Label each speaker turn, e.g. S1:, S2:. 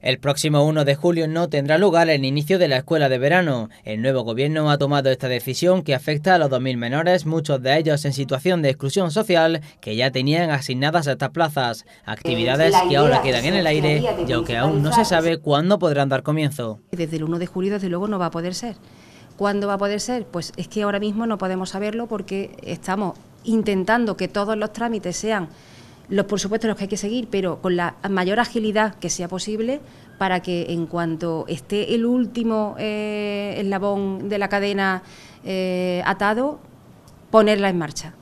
S1: El próximo 1 de julio no tendrá lugar el inicio de la escuela de verano. El nuevo gobierno ha tomado esta decisión que afecta a los 2.000 menores, muchos de ellos en situación de exclusión social, que ya tenían asignadas a estas plazas, actividades que ahora quedan en el aire ya que aún no se sabe cuándo podrán dar comienzo.
S2: Desde el 1 de julio, desde luego, no va a poder ser. ¿Cuándo va a poder ser? Pues es que ahora mismo no podemos saberlo porque estamos intentando que todos los trámites sean los, por supuesto, los que hay que seguir, pero con la mayor agilidad que sea posible para que en cuanto esté el último eh, eslabón de la cadena eh, atado, ponerla en marcha.